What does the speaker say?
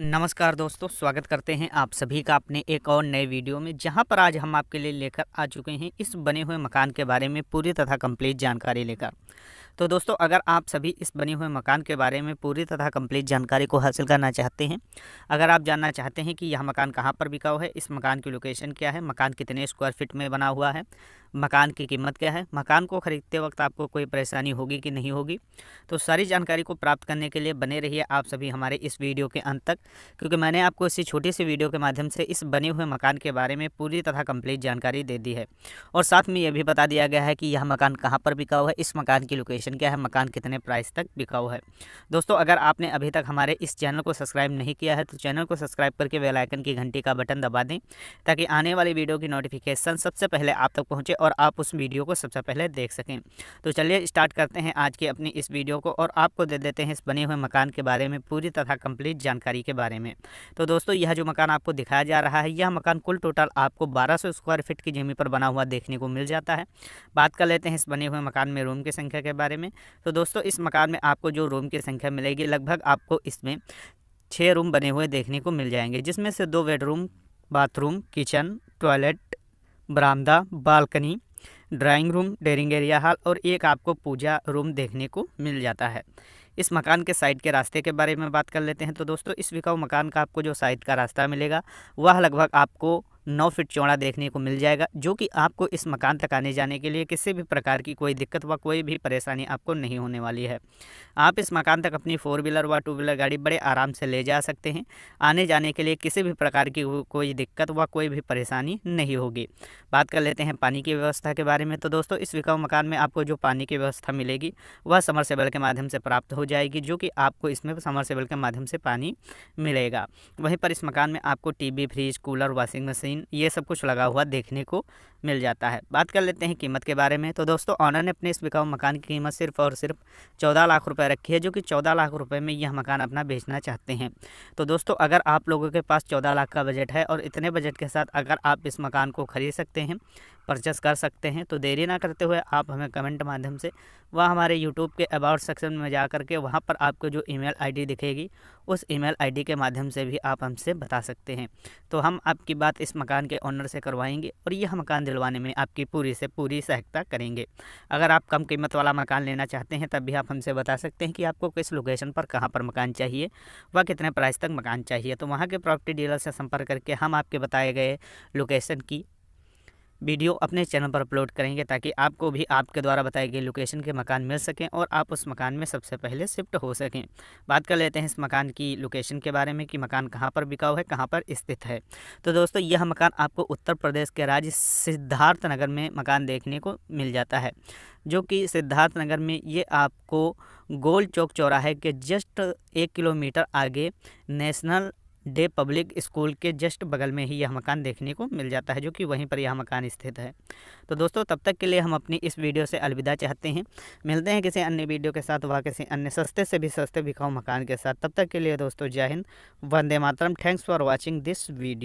नमस्कार दोस्तों स्वागत करते हैं आप सभी का अपने एक और नए वीडियो में जहां पर आज हम आपके लिए लेकर आ चुके हैं इस बने हुए मकान के बारे में पूरी तथा कंप्लीट जानकारी लेकर तो दोस्तों अगर आप सभी इस बने हुए मकान के बारे में पूरी तथा कंप्लीट जानकारी को हासिल करना चाहते हैं अगर आप जानना चाहते हैं कि यह मकान कहाँ पर बिका हुआ है इस मकान की लोकेशन क्या है मकान कितने स्क्वायर फिट में बना हुआ है मकान की कीमत क्या है मकान को ख़रीदते वक्त आपको कोई परेशानी होगी कि नहीं होगी तो सारी जानकारी को प्राप्त करने के लिए बने रहिए आप सभी हमारे इस वीडियो के अंत तक क्योंकि मैंने आपको इसी छोटी सी वीडियो के माध्यम से इस बने हुए मकान के बारे में पूरी तथा कम्प्लीट जानकारी दे दी है और साथ में यह भी बता दिया गया है कि यह मकान कहाँ पर बिका हुआ है इस मकान की लोकेशन क्या है मकान कितने प्राइस तक बिका हुआ है दोस्तों अगर आपने अभी तक हमारे इस चैनल को सब्सक्राइब नहीं किया है तो चैनल को सब्सक्राइब करके बेलाइकन की घंटी का बटन दबा दें ताकि आने वाली वीडियो की नोटिफिकेशन सबसे पहले आप तक पहुँचे और आप उस वीडियो को सबसे पहले देख सकें तो चलिए स्टार्ट करते हैं आज की अपनी इस वीडियो को और आपको दे देते हैं इस बने हुए मकान के बारे में पूरी तरह कंप्लीट जानकारी के बारे में तो दोस्तों यह जो मकान आपको दिखाया जा रहा है यह मकान कुल टोटल आपको बारह स्क्वायर फीट की जमीन पर बना हुआ देखने को मिल जाता है बात कर लेते हैं इस बने हुए मकान में रूम की संख्या के बारे में तो दोस्तों इस मकान में आपको जो रूम की संख्या मिलेगी लगभग आपको इसमें छः रूम बने हुए देखने को मिल जाएंगे जिसमें से दो बेडरूम बाथरूम किचन टॉयलेट बरामदा balcony drawing room dining area hall और एक आपको पूजा रूम देखने को मिल जाता है इस मकान के साइड के रास्ते के बारे में बात कर लेते हैं तो दोस्तों इस बिकाऊ मकान का आपको जो साइड का रास्ता मिलेगा वह लगभग आपको नौ फीट चौड़ा देखने को मिल जाएगा जो कि आपको इस मकान तक आने जाने के लिए किसी भी प्रकार की कोई दिक्कत व कोई भी परेशानी आपको नहीं होने वाली है आप इस मकान तक अपनी फोर व्हीलर व टू व्हीलर गाड़ी बड़े आराम से ले जा सकते हैं आने जाने के लिए किसी भी प्रकार की कोई दिक्कत व कोई भी परेशानी नहीं होगी बात कर लेते हैं पानी की व्यवस्था के बारे में तो दोस्तों इस विकाऊ मकान में आपको जो पानी की व्यवस्था मिलेगी वह समरसेबल के माध्यम से प्राप्त हो जाएगी जो कि आपको इसमें समरसेबल के माध्यम से पानी मिलेगा वहीं पर इस मकान में आपको TV fridge cooler washing machine ये सब कुछ लगा हुआ देखने को मिल जाता है बात कर लेते हैं कीमत के बारे में तो दोस्तों ऑनर ने अपने इस बिकाऊ मकान की कीमत सिर्फ और सिर्फ चौदह लाख रुपये रखी है जो कि चौदह लाख रुपये में यह मकान अपना बेचना चाहते हैं तो दोस्तों अगर आप लोगों के पास चौदह लाख का बजट है और इतने बजट के साथ अगर आप इस मकान को खरीद सकते हैं परचेस कर सकते हैं तो देरी ना करते हुए आप हमें कमेंट माध्यम से वह हमारे यूट्यूब के अबाउट सेक्शन में जा करके वहाँ पर आपको जो ईमेल आईडी दिखेगी उस ईमेल आईडी के माध्यम से भी आप हमसे बता सकते हैं तो हम आपकी बात इस मकान के ऑनर से करवाएंगे और यह मकान दिलवाने में आपकी पूरी से पूरी सहायता करेंगे अगर आप कम कीमत वाला मकान लेना चाहते हैं तब भी आप हमसे बता सकते हैं कि आपको किस लोकेशन पर कहाँ पर मकान चाहिए व कितने प्राइस तक मकान चाहिए तो वहाँ के प्रॉपर्टी डीलर से संपर्क करके हम आपके बताए गए लोकेशन की वीडियो अपने चैनल पर अपलोड करेंगे ताकि आपको भी आपके द्वारा बताई गई लोकेशन के मकान मिल सकें और आप उस मकान में सबसे पहले शिफ्ट हो सकें बात कर लेते हैं इस मकान की लोकेशन के बारे में कि मकान कहाँ पर बिकाऊ है कहाँ पर स्थित है तो दोस्तों यह मकान आपको उत्तर प्रदेश के राज्य सिद्धार्थ नगर में मकान देखने को मिल जाता है जो कि सिद्धार्थ नगर में ये आपको गोल चौक चौराहे के जस्ट एक किलोमीटर आगे नेशनल डे पब्लिक स्कूल के जस्ट बगल में ही यह मकान देखने को मिल जाता है जो कि वहीं पर यह मकान स्थित है तो दोस्तों तब तक के लिए हम अपनी इस वीडियो से अलविदा चाहते हैं मिलते हैं किसी अन्य वीडियो के साथ वह किसी अन्य सस्ते से भी सस्ते बिकाऊ मकान के साथ तब तक के लिए दोस्तों जय हिंद वंदे मातरम thanks for watching this video